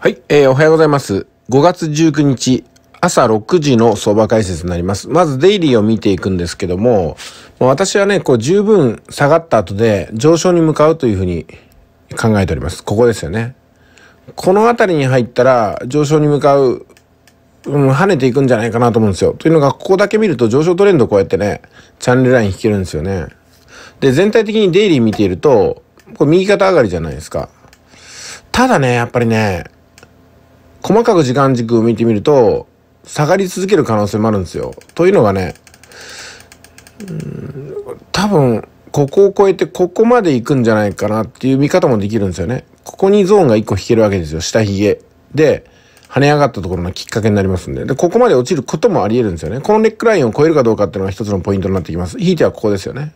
はい、えー、おはようございます。5月19日、朝6時の相場解説になります。まずデイリーを見ていくんですけども、私はね、こう十分下がった後で上昇に向かうというふうに考えております。ここですよね。この辺りに入ったら上昇に向かう、うん、跳ねていくんじゃないかなと思うんですよ。というのが、ここだけ見ると上昇トレンドこうやってね、チャンネルライン引けるんですよね。で、全体的にデイリー見ていると、これ右肩上がりじゃないですか。ただね、やっぱりね、細かく時間軸を見てみると、下がり続ける可能性もあるんですよ。というのがね、うん多分、ここを超えてここまで行くんじゃないかなっていう見方もできるんですよね。ここにゾーンが1個引けるわけですよ。下髭。で、跳ね上がったところのきっかけになりますんで。で、ここまで落ちることもあり得るんですよね。このネックラインを超えるかどうかっていうのが一つのポイントになってきます。ひいてはここですよね。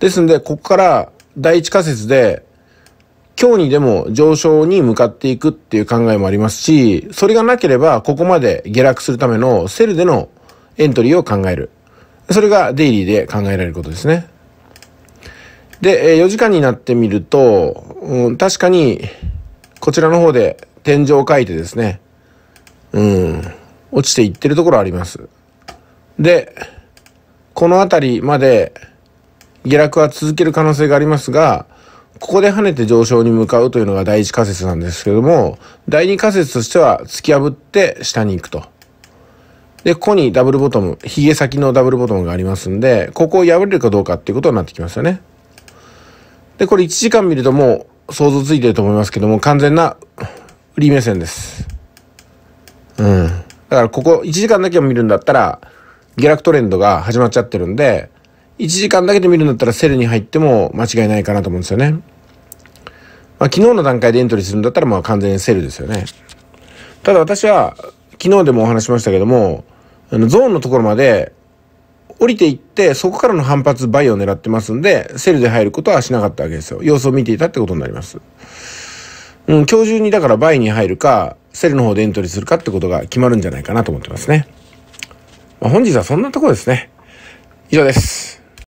ですんで、ここから第一仮説で、今日にでも上昇に向かっていくっていう考えもありますし、それがなければここまで下落するためのセルでのエントリーを考える。それがデイリーで考えられることですね。で、4時間になってみると、うん、確かにこちらの方で天井を書いてですね、うん、落ちていってるところあります。で、この辺りまで下落は続ける可能性がありますが、ここで跳ねて上昇に向かうというのが第一仮説なんですけども、第二仮説としては突き破って下に行くと。で、ここにダブルボトム、髭先のダブルボトムがありますんで、ここを破れるかどうかっていうことになってきますよね。で、これ1時間見るともう想像ついてると思いますけども、完全な売り目線です。うん。だからここ1時間だけを見るんだったら、下落トレンドが始まっちゃってるんで、1時間だけで見るんだったらセルに入っても間違いないかなと思うんですよね。まあ、昨日の段階でエントリーするんだったらまあ完全にセルですよね。ただ私は昨日でもお話しましたけども、あのゾーンのところまで降りていって、そこからの反発バイを狙ってますんで、セルで入ることはしなかったわけですよ。様子を見ていたってことになります。うん、今日中にだからバイに入るか、セルの方でエントリーするかってことが決まるんじゃないかなと思ってますね。まあ、本日はそんなとこですね。以上です。